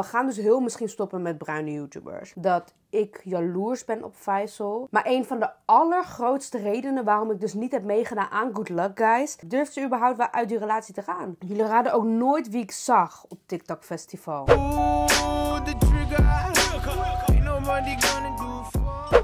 We gaan dus heel misschien stoppen met bruine YouTubers. Dat ik jaloers ben op Faisal. Maar een van de allergrootste redenen waarom ik dus niet heb meegedaan aan Good Luck Guys. Durft ze überhaupt wel uit die relatie te gaan? Jullie raden ook nooit wie ik zag op TikTok Festival.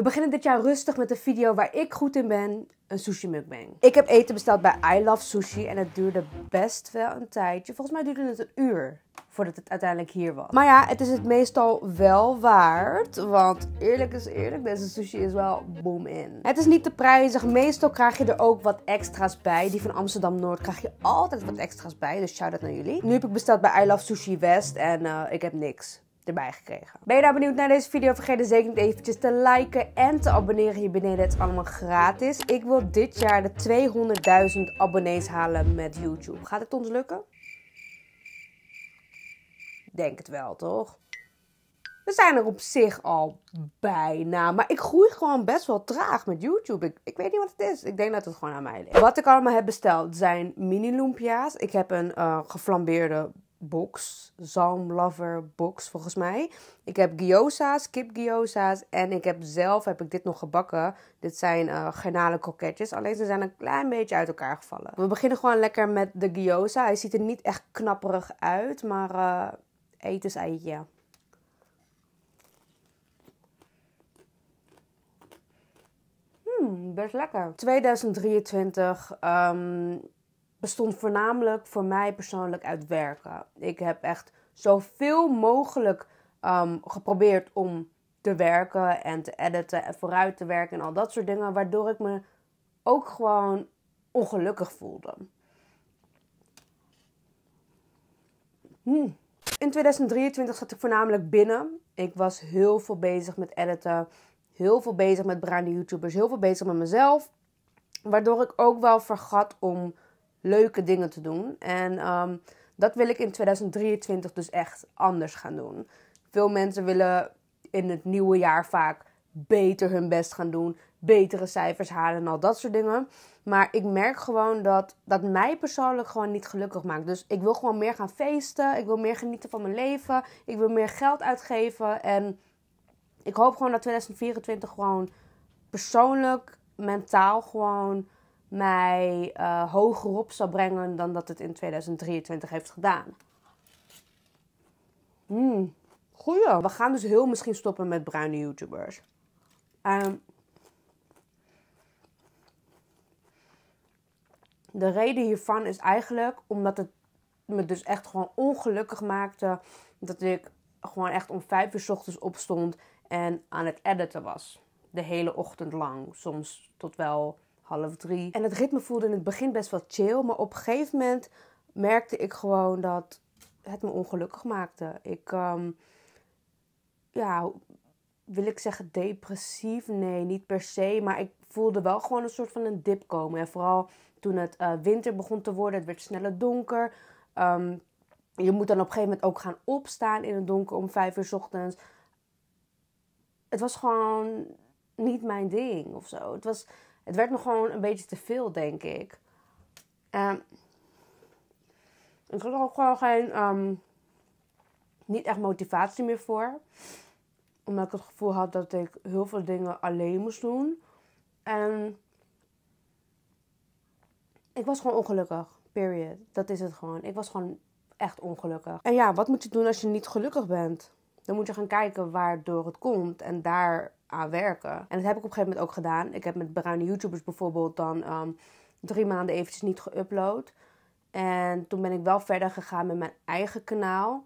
We beginnen dit jaar rustig met een video waar ik goed in ben, een sushi mukbang. Ik heb eten besteld bij I Love Sushi en het duurde best wel een tijdje. Volgens mij duurde het een uur voordat het uiteindelijk hier was. Maar ja, het is het meestal wel waard, want eerlijk is eerlijk, deze sushi is wel boom in. Het is niet te prijzig, meestal krijg je er ook wat extra's bij. Die van Amsterdam-Noord krijg je altijd wat extra's bij, dus shout-out naar jullie. Nu heb ik besteld bij I Love Sushi West en eh, ik heb niks erbij gekregen. Ben je daar nou benieuwd naar deze video? Vergeet dan zeker niet eventjes te liken en te abonneren hier beneden. Het is allemaal gratis. Ik wil dit jaar de 200.000 abonnees halen met YouTube. Gaat het ons lukken? Denk het wel, toch? We zijn er op zich al bijna. Maar ik groei gewoon best wel traag met YouTube. Ik, ik weet niet wat het is. Ik denk dat het gewoon aan mij ligt. Wat ik allemaal heb besteld zijn mini lumpia's. Ik heb een eh, geflambeerde box, Lover box volgens mij. Ik heb gyoza's, kip gyoza's en ik heb zelf heb ik dit nog gebakken. Dit zijn uh, eh, kroketjes. alleen ze zijn een klein beetje uit elkaar gevallen. We beginnen gewoon lekker met de gyoza. Hij ziet er niet echt knapperig uit, maar uh, eet eens eitje. Hmm, best lekker. 2023, um, bestond voornamelijk voor mij persoonlijk uit werken. Ik heb echt zoveel mogelijk ehm, geprobeerd om te werken en te editen en vooruit te werken en al dat soort dingen, waardoor ik me ook gewoon ongelukkig voelde. Hmm. In 2023 zat ik voornamelijk binnen. Ik was heel veel bezig met editen, heel veel bezig met brandende YouTubers, heel veel bezig met mezelf, waardoor ik ook wel vergat om leuke dingen te doen. En ehm, dat wil ik in 2023 dus echt anders gaan doen. Veel mensen willen in het nieuwe jaar vaak beter hun best gaan doen, betere cijfers halen en al dat soort dingen. Maar ik merk gewoon dat dat mij persoonlijk gewoon niet gelukkig maakt. Dus ik wil gewoon meer gaan feesten, ik wil meer genieten van mijn leven, ik wil meer geld uitgeven. En ik hoop gewoon dat 2024 gewoon persoonlijk, mentaal gewoon mij uh, hoger op zal brengen dan dat het in 2023 heeft gedaan. Mm, goeie. We gaan dus heel misschien stoppen met bruine YouTubers. Ehm, de reden hiervan is eigenlijk omdat het me dus echt gewoon ongelukkig maakte dat ik gewoon echt om vijf uur s ochtends opstond en aan het editen was. De hele ochtend lang, soms tot wel half drie. En het ritme voelde in het begin best wel chill, maar op een gegeven moment merkte ik gewoon dat het me ongelukkig maakte. Ik, ehm, ja, wil ik zeggen depressief? Nee, niet per se, maar ik voelde wel gewoon een soort van een dip komen. En vooral toen het eh, winter begon te worden, het werd sneller donker. Ehm, je moet dan op een gegeven moment ook gaan opstaan in het donker om vijf uur ochtends. Het was gewoon niet mijn ding of zo. Het was, het werd me gewoon een beetje te veel, denk ik. En ehm, ik had ook gewoon geen, ehm, niet echt motivatie meer voor. Omdat ik het gevoel had dat ik heel veel dingen alleen moest doen. En ik was gewoon ongelukkig. Period. Dat is het gewoon. Ik was gewoon echt ongelukkig. En ja, wat moet je doen als je niet gelukkig bent? Dan moet je gaan kijken waardoor het komt en daar aan werken. En dat heb ik op een gegeven moment ook gedaan. Ik heb met bruine YouTubers bijvoorbeeld dan ehm, drie maanden eventjes niet geüpload. En toen ben ik wel verder gegaan met mijn eigen kanaal.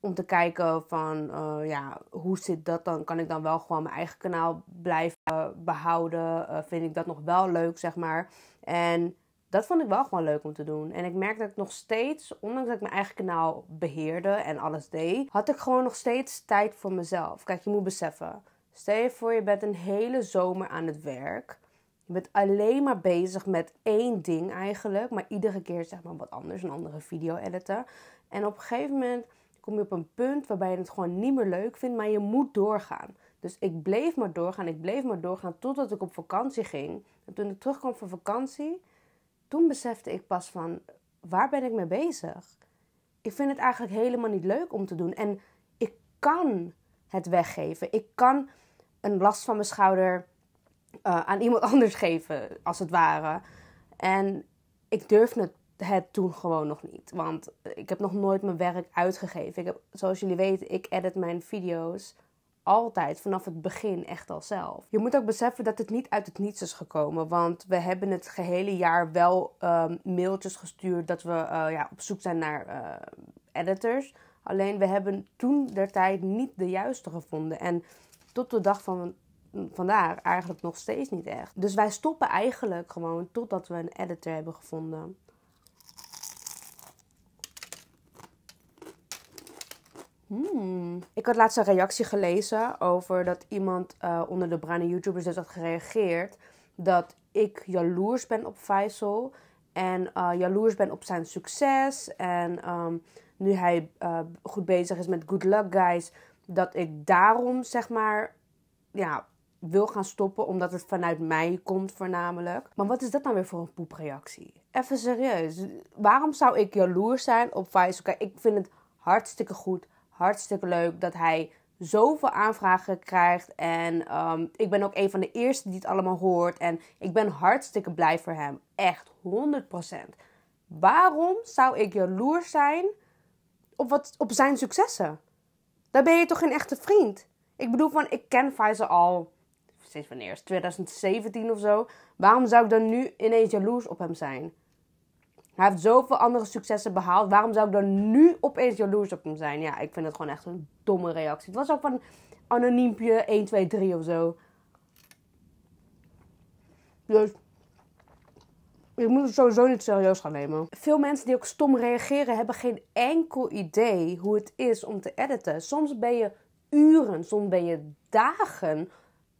Om te kijken van, eh, ja, hoe zit dat dan? Kan ik dan wel gewoon mijn eigen kanaal blijven behouden? Eh, vind ik dat nog wel leuk, zeg maar? En dat vond ik wel gewoon leuk om te doen. En ik merkte dat ik nog steeds, ondanks dat ik mijn eigen kanaal beheerde en alles deed, had ik gewoon nog steeds tijd voor mezelf. Kijk, je moet beseffen. Stel je voor, je bent een hele zomer aan het werk. Je bent alleen maar bezig met één ding eigenlijk, maar iedere keer zeg maar wat anders, een andere video editen. En op een gegeven moment kom je op een punt waarbij je het gewoon niet meer leuk vindt, maar je moet doorgaan. Dus ik bleef maar doorgaan, ik bleef maar doorgaan totdat ik op vakantie ging. En toen ik terugkwam van vakantie, toen besefte ik pas van waar ben ik mee bezig? Ik vind het eigenlijk helemaal niet leuk om te doen en ik kan het weggeven. Ik kan een last van mijn schouder eh, aan iemand anders geven, als het ware. En ik durfde het, het, toen gewoon nog niet. Want ik heb nog nooit mijn werk uitgegeven. Ik heb, zoals jullie weten, ik edit mijn video's altijd vanaf het begin echt al zelf. Je moet ook beseffen dat het niet uit het niets is gekomen. Want we hebben het gehele jaar wel ehm, mailtjes gestuurd dat we eh, ja, op zoek zijn naar eh, editors. Alleen we hebben toen der tijd niet de juiste gevonden. En tot de dag van vandaag eigenlijk nog steeds niet echt. Dus wij stoppen eigenlijk gewoon totdat we een editor hebben gevonden. Hmm. Ik had laatst een reactie gelezen over dat iemand eh, onder de bruine YouTubers dus had gereageerd dat ik jaloers ben op Faisal en uh, jaloers ben op zijn succes en ehm, nu hij eh, goed bezig is met Good Luck Guys dat ik daarom zeg maar ja, wil gaan stoppen, omdat het vanuit mij komt voornamelijk. Maar wat is dat nou weer voor een poepreactie? Even serieus. Waarom zou ik jaloers zijn op Vice? Oké, ik vind het hartstikke goed, hartstikke leuk dat hij zoveel aanvragen krijgt. En ehm, ik ben ook een van de eerste die het allemaal hoort. En ik ben hartstikke blij voor hem. Echt, 100%. Waarom zou ik jaloers zijn op, wat, op zijn successen? Dan ben je toch geen echte vriend? Ik bedoel, van ik ken Pfizer al sinds wanneer? 2017 of zo. Waarom zou ik dan nu ineens jaloers op hem zijn? Hij heeft zoveel andere successen behaald. Waarom zou ik dan nu opeens jaloers op hem zijn? Ja, ik vind het gewoon echt een domme reactie. Het was ook van anoniempje 1, 2, 3 of zo. Dus ik moet het sowieso niet serieus gaan nemen. Veel mensen die ook stom reageren, hebben geen enkel idee hoe het is om te editen. Soms ben je uren, soms ben je dagen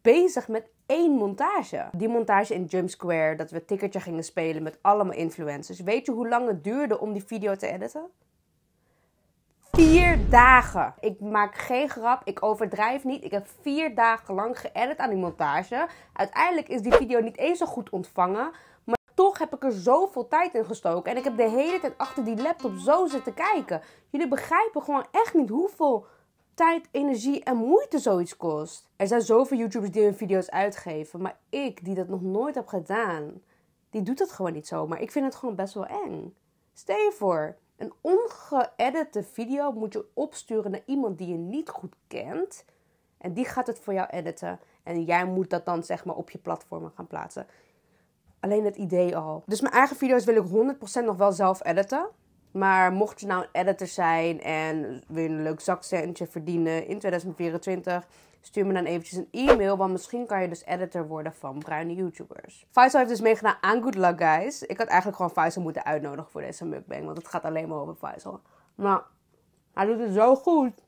bezig met één montage. Die montage in Jump Square, dat we tikkertje gingen spelen met allemaal influencers. Weet je hoe lang het duurde om die video te editen? Vier dagen. Ik maak geen grap, ik overdrijf niet. Ik heb vier dagen lang geëdit aan die montage. Uiteindelijk is die video niet eens zo goed ontvangen toch heb ik er zoveel tijd in gestoken. En ik heb de hele tijd achter die laptop zo zitten kijken. Jullie begrijpen gewoon echt niet hoeveel tijd, energie en moeite zoiets kost. Er zijn zoveel YouTubers die hun video's uitgeven. Maar ik, die dat nog nooit heb gedaan, die doet dat gewoon niet zo. Maar ik vind het gewoon best wel eng. Stel je voor, een ongeëdite video moet je opsturen naar iemand die je niet goed kent. En die gaat het voor jou editen. En jij moet dat dan zeg maar op je platformen gaan plaatsen. Alleen het idee al. Dus mijn eigen video's wil ik 100% nog wel zelf editen. Maar mocht je nou een editor zijn en wil je een leuk zakcentje verdienen in 2024, stuur me dan eventjes een e-mail, want misschien kan je dus editor worden van bruine YouTubers. Faisal heeft dus meegedaan aan Good Luck Guys. Ik had eigenlijk gewoon Faisal moeten uitnodigen voor deze mukbang, want het gaat alleen maar over Faisal. Maar hij doet het zo goed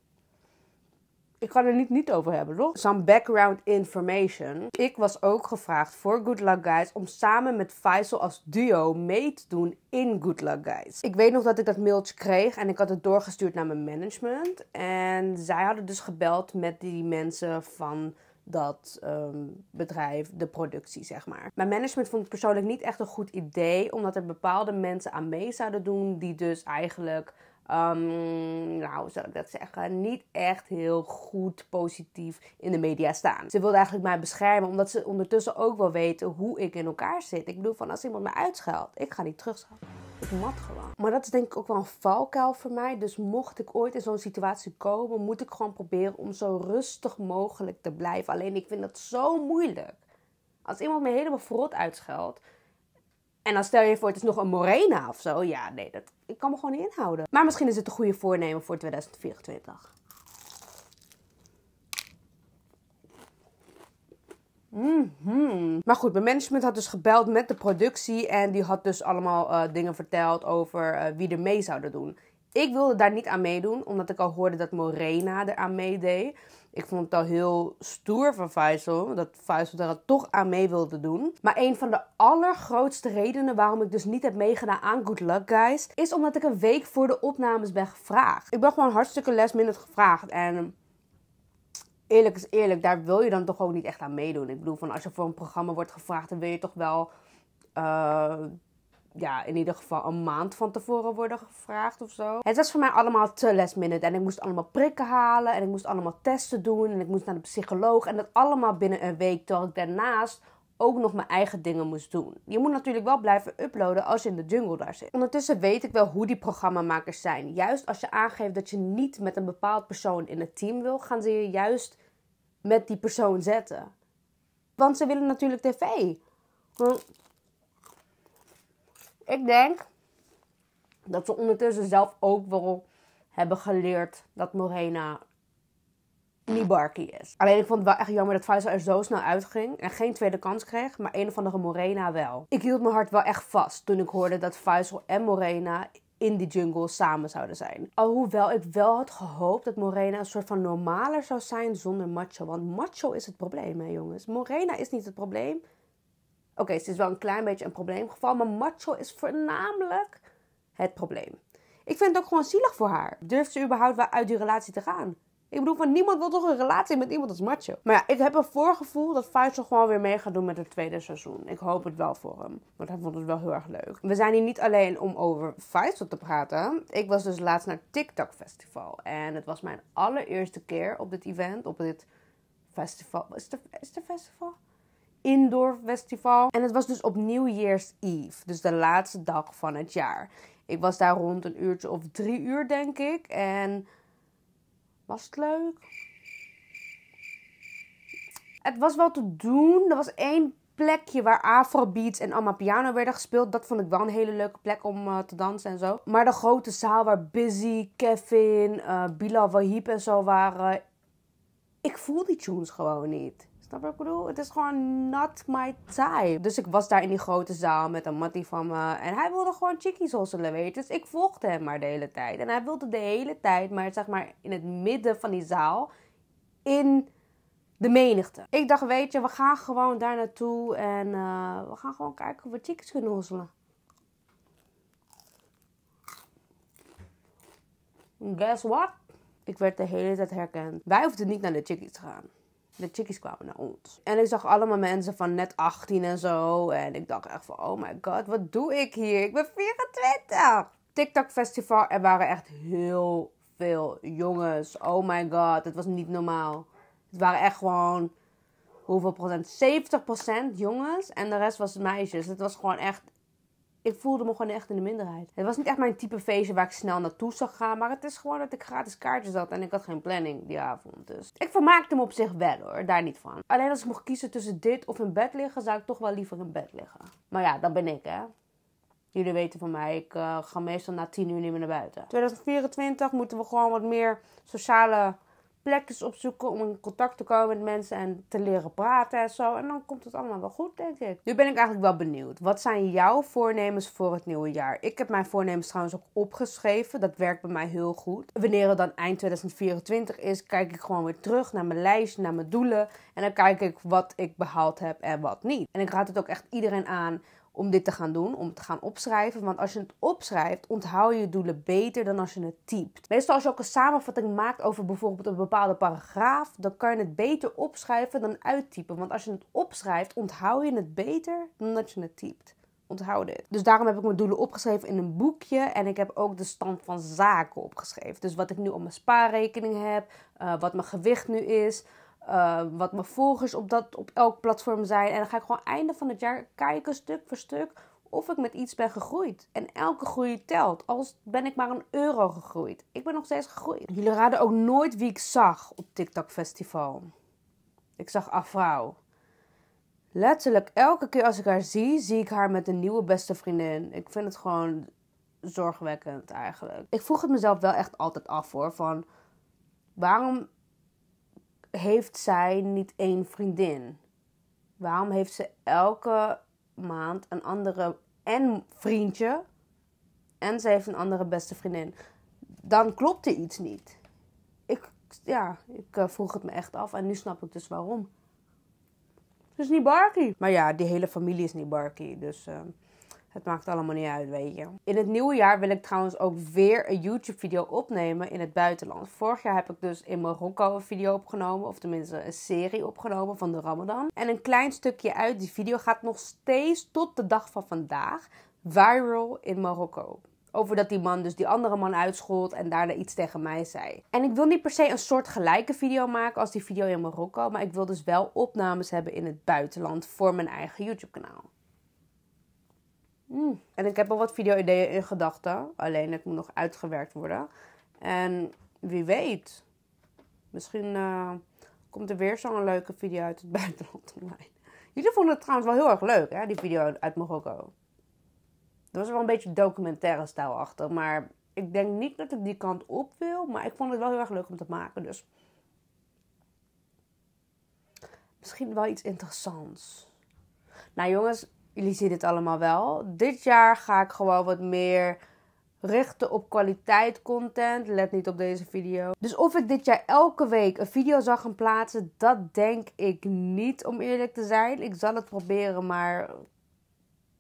ik kan er niet niet over hebben, toch? Some background information. Ik was ook gevraagd voor Good Luck Guys om samen met Faisal als duo mee te doen in Good Luck Guys. Ik weet nog dat ik dat mailtje kreeg en ik had het doorgestuurd naar mijn management. En zij hadden dus gebeld met die mensen van dat ehm, bedrijf, de productie, zeg maar. Mijn management vond het persoonlijk niet echt een goed idee, omdat er bepaalde mensen aan mee zouden doen die dus eigenlijk Ehm, nou hoe ik dat zeggen, niet echt heel goed positief in de media staan. Ze wilde eigenlijk mij beschermen, omdat ze ondertussen ook wel weten hoe ik in elkaar zit. Ik bedoel, van als iemand me uitscheldt, ik ga niet terugschelden. Ik mat gewoon. Maar dat is denk ik ook wel een valkuil voor mij. Dus mocht ik ooit in zo'n situatie komen, moet ik gewoon proberen om zo rustig mogelijk te blijven. Alleen ik vind dat zo moeilijk. Als iemand me helemaal verrot uitscheldt, en dan stel je voor, het is nog een morena of zo. Ja, nee, dat, ik kan me gewoon niet inhouden. Maar misschien is het een goede voornemen voor 2024. Mhm. Maar goed, mijn management had dus gebeld met de productie en die had dus allemaal eh, dingen verteld over eh, wie er mee zouden doen. Ik wilde daar niet aan meedoen, omdat ik al hoorde dat Morena er aan meedeed. Ik vond het al heel stoer van Faisal, dat Faisal daar toch aan mee wilde doen. Maar een van de allergrootste redenen waarom ik dus niet heb meegedaan aan Good Luck Guys, is omdat ik een week voor de opnames ben gevraagd. Ik ben gewoon hartstikke les gevraagd en eerlijk is eerlijk, daar wil je dan toch ook niet echt aan meedoen. Ik bedoel, van als je voor een programma wordt gevraagd, dan wil je toch wel eh, ja, in ieder geval een maand van tevoren worden gevraagd of zo. Het was voor mij allemaal te last minute. En ik moest allemaal prikken halen. En ik moest allemaal testen doen. En ik moest naar de psycholoog. En dat allemaal binnen een week. Terwijl ik daarnaast ook nog mijn eigen dingen moest doen. Je moet natuurlijk wel blijven uploaden als je in de jungle daar zit. Ondertussen weet ik wel hoe die programmamakers zijn. Juist als je aangeeft dat je niet met een bepaald persoon in het team wil, gaan ze je juist met die persoon zetten. Want ze willen natuurlijk tv ik denk dat ze ondertussen zelf ook wel hebben geleerd dat Morena niet Barkie is. Alleen ik vond het wel echt jammer dat Faisal er zo snel uitging en geen tweede kans kreeg, maar een of andere Morena wel. Ik hield mijn hart wel echt vast toen ik hoorde dat Faisal en Morena in die jungle samen zouden zijn. Alhoewel ik wel had gehoopt dat Morena een soort van normaler zou zijn zonder macho. Want macho is het probleem, hè jongens. Morena is niet het probleem. Oké, okay, ze is wel een klein beetje een probleemgeval, maar macho is voornamelijk het probleem. Ik vind het ook gewoon zielig voor haar. Durft ze überhaupt wel uit die relatie te gaan? Ik bedoel, van niemand wil toch een relatie met iemand als macho. Maar ja, ik heb een voorgevoel dat Faisal gewoon weer mee gaat doen met het tweede seizoen. Ik hoop het wel voor hem, want hij vond het wel heel erg leuk. We zijn hier niet alleen om over Faisal te praten. Ik was dus laatst naar TikTok Festival. En het was mijn allereerste keer op dit event, op dit festival. Is het een festival? indoor festival. En het was dus op New Year's Eve, dus de laatste dag van het jaar. Ik was daar rond een uurtje of drie uur, denk ik. En was het leuk? Het was wel te doen. Er was één plekje waar afrobeats en amapiano werden gespeeld. Dat vond ik wel een hele leuke plek om eh, te dansen en zo. Maar de grote zaal waar Busy, Kevin, uh, Bilal Wahib en zo waren... Ik voel die tunes gewoon niet. Snap je ik bedoel? Het is gewoon not my time. Dus ik was daar in die grote zaal met een mattie van me. En hij wilde gewoon chickies hosselen, weet je. Dus ik volgde hem maar de hele tijd. En hij wilde de hele tijd, maar zeg maar in het midden van die zaal, in de menigte. Ik dacht, weet je, we gaan gewoon daar naartoe. En eh, we gaan gewoon kijken of we chickies kunnen hosselen. Guess what? Ik werd de hele tijd herkend. Wij hoefden niet naar de chickies te gaan de chickies kwamen naar ons. En ik zag allemaal mensen van net 18 en zo. En ik dacht echt van, oh my god, wat doe ik hier? Ik ben 24! TikTok festival, er waren echt heel veel jongens. Oh my god, het was niet normaal. Het waren echt gewoon, hoeveel procent? 70% jongens en de rest was meisjes. Het was gewoon echt ik voelde me gewoon echt in de minderheid. Het was niet echt mijn type feestje waar ik snel naartoe zou gaan. Maar het is gewoon dat ik gratis kaartjes had. En ik had geen planning die avond. Dus ik vermaakte me op zich wel hoor. Daar niet van. Alleen als ik mocht kiezen tussen dit of in bed liggen. Zou ik toch wel liever in bed liggen. Maar ja, dat ben ik hè. Jullie weten van mij, ik eh, ga meestal na 10 uur niet meer naar buiten. 2024 moeten we gewoon wat meer sociale plekjes dus opzoeken om in contact te komen met mensen en te leren praten en zo. En dan komt het allemaal wel goed, denk ik. Nu ben ik eigenlijk wel benieuwd. Wat zijn jouw voornemens voor het nieuwe jaar? Ik heb mijn voornemens trouwens ook opgeschreven. Dat werkt bij mij heel goed. Wanneer het dan eind 2024 is, kijk ik gewoon weer terug naar mijn lijst, naar mijn doelen. En dan kijk ik wat ik behaald heb en wat niet. En ik raad het ook echt iedereen aan om dit te gaan doen, om het te gaan opschrijven. Want als je het opschrijft, onthoud je je doelen beter dan als je het typt. Meestal als je ook een samenvatting maakt over bijvoorbeeld een bepaalde paragraaf, dan kan je het beter opschrijven dan uittypen. Want als je het opschrijft, onthoud je het beter dan dat je het typt. Onthoud dit. Dus daarom heb ik mijn doelen opgeschreven in een boekje. En ik heb ook de stand van zaken opgeschreven. Dus wat ik nu op mijn spaarrekening heb, eh, wat mijn gewicht nu is, eh, wat mijn volgers op, dat, op elk platform zijn. En dan ga ik gewoon einde van het jaar kijken, stuk voor stuk, of ik met iets ben gegroeid. En elke groei telt. als ben ik maar een euro gegroeid. Ik ben nog steeds gegroeid. Jullie raden ook nooit wie ik zag op TikTok Festival. Ik zag Afrouw. Letterlijk elke keer als ik haar zie, zie ik haar met een nieuwe beste vriendin. Ik vind het gewoon zorgwekkend eigenlijk. Ik vroeg het mezelf wel echt altijd af hoor. Van waarom heeft zij niet één vriendin? Waarom heeft ze elke maand een andere en vriendje en ze heeft een andere beste vriendin? Dan klopt er iets niet. Ik, ja, ik eh, vroeg het me echt af en nu snap ik dus waarom. Het is niet Barkie. Maar ja, die hele familie is niet Barkie, dus... Ehm, het maakt allemaal niet uit, weet je. In het nieuwe jaar wil ik trouwens ook weer een YouTube-video opnemen in het buitenland. Vorig jaar heb ik dus in Marokko een video opgenomen, of tenminste een serie opgenomen van de Ramadan. En een klein stukje uit die video gaat nog steeds tot de dag van vandaag viral in Marokko. Over dat die man dus die andere man uitschold en daarna iets tegen mij zei. En ik wil niet per se een soort gelijke video maken als die video in Marokko. Maar ik wil dus wel opnames hebben in het buitenland voor mijn eigen YouTube kanaal. Mm. En ik heb al wat video-ideeën in gedachten. Alleen het moet nog uitgewerkt worden. En wie weet. Misschien eh, komt er weer zo'n leuke video uit het buitenland online. Jullie vonden het trouwens wel heel erg leuk, hè? Die video uit Marokko. Dat was wel een beetje documentaire stijl achter. Maar ik denk niet dat ik die kant op wil. Maar ik vond het wel heel erg leuk om te maken. Dus misschien wel iets interessants. Nou jongens, jullie zien het allemaal wel. Dit jaar ga ik gewoon wat meer richten op kwaliteit content. Let niet op deze video. Dus of ik dit jaar elke week een video zal gaan plaatsen, dat denk ik niet om eerlijk te zijn. Ik zal het proberen, maar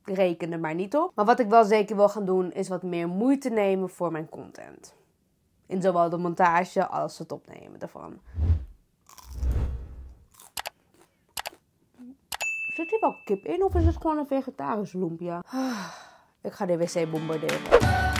reken er maar niet op. Maar wat ik wel zeker wil gaan doen, is wat meer moeite nemen voor mijn content. In zowel de montage als het opnemen daarvan. zit hier wel kip in of is het gewoon een vegetarisch lumpia? Ah, ik ga de wc bombarderen.